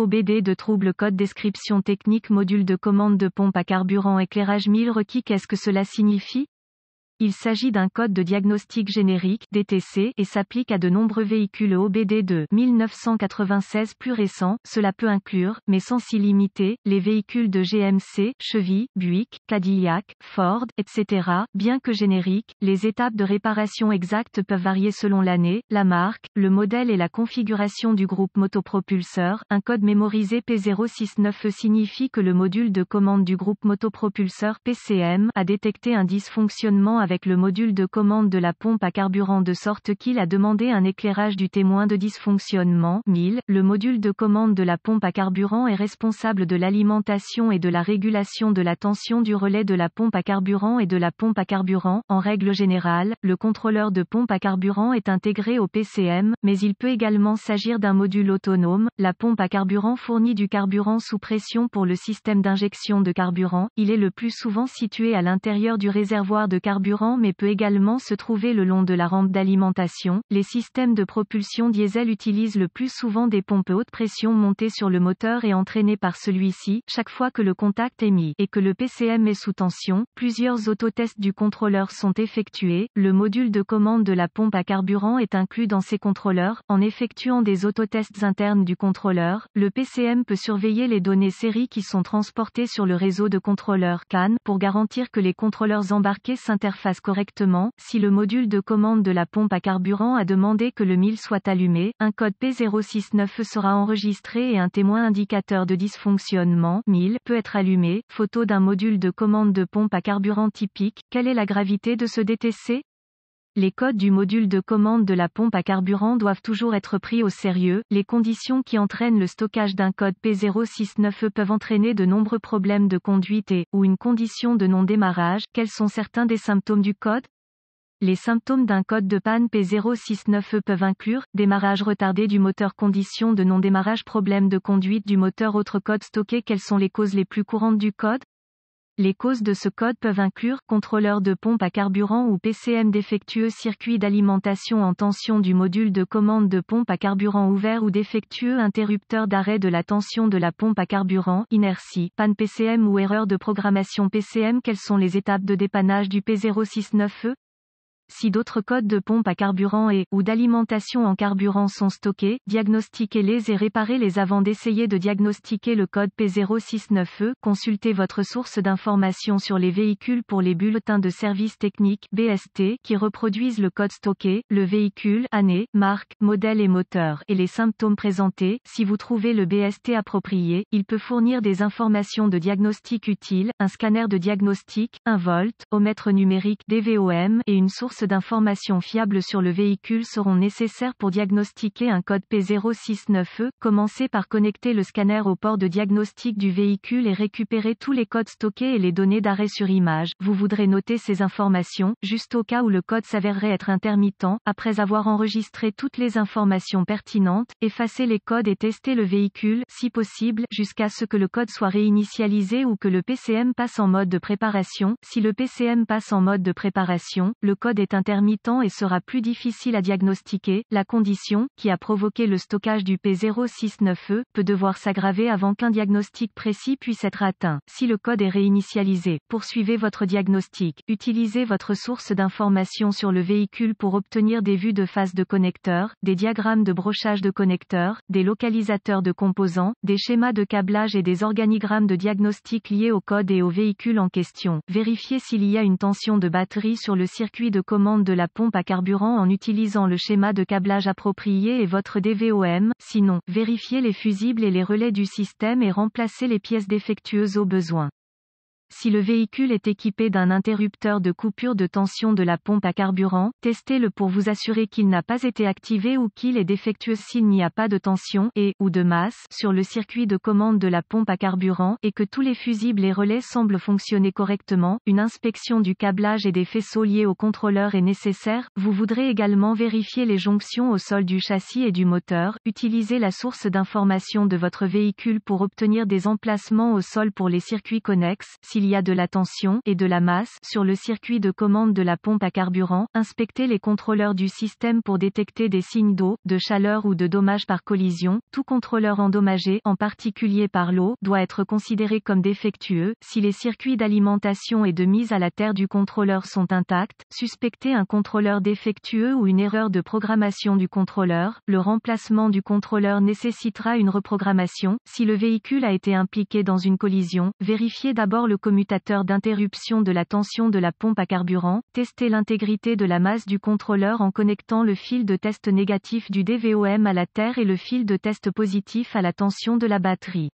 OBD de trouble code description technique module de commande de pompe à carburant éclairage 1000 requis qu'est-ce que cela signifie il s'agit d'un code de diagnostic générique DTC et s'applique à de nombreux véhicules OBD 2 1996 plus récents. Cela peut inclure, mais sans s'y limiter, les véhicules de GMC, Chevy, Buick, Cadillac, Ford, etc. Bien que générique, les étapes de réparation exactes peuvent varier selon l'année, la marque, le modèle et la configuration du groupe motopropulseur. Un code mémorisé P069 signifie que le module de commande du groupe motopropulseur PCM a détecté un dysfonctionnement à avec le module de commande de la pompe à carburant de sorte qu'il a demandé un éclairage du témoin de dysfonctionnement. 1000. Le module de commande de la pompe à carburant est responsable de l'alimentation et de la régulation de la tension du relais de la pompe à carburant et de la pompe à carburant. En règle générale, le contrôleur de pompe à carburant est intégré au PCM, mais il peut également s'agir d'un module autonome. La pompe à carburant fournit du carburant sous pression pour le système d'injection de carburant. Il est le plus souvent situé à l'intérieur du réservoir de carburant mais peut également se trouver le long de la rampe d'alimentation. Les systèmes de propulsion diesel utilisent le plus souvent des pompes haute pression montées sur le moteur et entraînées par celui-ci, chaque fois que le contact est mis et que le PCM est sous tension. Plusieurs autotests du contrôleur sont effectués. Le module de commande de la pompe à carburant est inclus dans ces contrôleurs. En effectuant des autotests internes du contrôleur, le PCM peut surveiller les données série qui sont transportées sur le réseau de contrôleurs CAN pour garantir que les contrôleurs embarqués s'interfacent correctement. Si le module de commande de la pompe à carburant a demandé que le 1000 soit allumé, un code P069 sera enregistré et un témoin indicateur de dysfonctionnement 1000 peut être allumé. Photo d'un module de commande de pompe à carburant typique. Quelle est la gravité de ce DTC les codes du module de commande de la pompe à carburant doivent toujours être pris au sérieux. Les conditions qui entraînent le stockage d'un code P069E peuvent entraîner de nombreux problèmes de conduite et, ou une condition de non-démarrage. Quels sont certains des symptômes du code les symptômes d'un code de panne P069E peuvent inclure démarrage retardé du moteur, condition de non-démarrage, problème de conduite du moteur, autre code stocké Quelles sont les causes les plus courantes du code les causes de ce code peuvent inclure contrôleur de pompe à carburant ou PCM défectueux, circuit d'alimentation en tension du module de commande de pompe à carburant ouvert ou défectueux, interrupteur d'arrêt de la tension de la pompe à carburant, inertie, panne PCM ou erreur de programmation PCM. Quelles sont les étapes de dépannage du P069E si d'autres codes de pompe à carburant et ou d'alimentation en carburant sont stockés, diagnostiquez-les et réparez-les avant d'essayer de diagnostiquer le code P069E. Consultez votre source d'information sur les véhicules pour les bulletins de service technique, BST qui reproduisent le code stocké, le véhicule, année, marque, modèle et moteur et les symptômes présentés. Si vous trouvez le BST approprié, il peut fournir des informations de diagnostic utiles, un scanner de diagnostic, un volt, omètre numérique, DVOM et une source d'informations fiables sur le véhicule seront nécessaires pour diagnostiquer un code P069E. Commencez par connecter le scanner au port de diagnostic du véhicule et récupérer tous les codes stockés et les données d'arrêt sur image. Vous voudrez noter ces informations, juste au cas où le code s'avérerait être intermittent. Après avoir enregistré toutes les informations pertinentes, effacez les codes et testez le véhicule, si possible, jusqu'à ce que le code soit réinitialisé ou que le PCM passe en mode de préparation. Si le PCM passe en mode de préparation, le code est intermittent et sera plus difficile à diagnostiquer, la condition, qui a provoqué le stockage du P069E, peut devoir s'aggraver avant qu'un diagnostic précis puisse être atteint. Si le code est réinitialisé, poursuivez votre diagnostic, utilisez votre source d'information sur le véhicule pour obtenir des vues de face de connecteurs, des diagrammes de brochage de connecteurs, des localisateurs de composants, des schémas de câblage et des organigrammes de diagnostic liés au code et au véhicule en question. Vérifiez s'il y a une tension de batterie sur le circuit de commande de la pompe à carburant en utilisant le schéma de câblage approprié et votre DVOM, sinon, vérifiez les fusibles et les relais du système et remplacez les pièces défectueuses au besoin. Si le véhicule est équipé d'un interrupteur de coupure de tension de la pompe à carburant, testez-le pour vous assurer qu'il n'a pas été activé ou qu'il est défectueux s'il n'y a pas de tension et ou de masse sur le circuit de commande de la pompe à carburant et que tous les fusibles et relais semblent fonctionner correctement. Une inspection du câblage et des faisceaux liés au contrôleur est nécessaire. Vous voudrez également vérifier les jonctions au sol du châssis et du moteur. Utilisez la source d'information de votre véhicule pour obtenir des emplacements au sol pour les circuits connexes. Il y a de la tension et de la masse sur le circuit de commande de la pompe à carburant, inspecter les contrôleurs du système pour détecter des signes d'eau, de chaleur ou de dommages par collision. Tout contrôleur endommagé, en particulier par l'eau, doit être considéré comme défectueux si les circuits d'alimentation et de mise à la terre du contrôleur sont intacts. Suspecter un contrôleur défectueux ou une erreur de programmation du contrôleur, le remplacement du contrôleur nécessitera une reprogrammation. Si le véhicule a été impliqué dans une collision, vérifiez d'abord le commutateur d'interruption de la tension de la pompe à carburant, tester l'intégrité de la masse du contrôleur en connectant le fil de test négatif du DVOM à la terre et le fil de test positif à la tension de la batterie.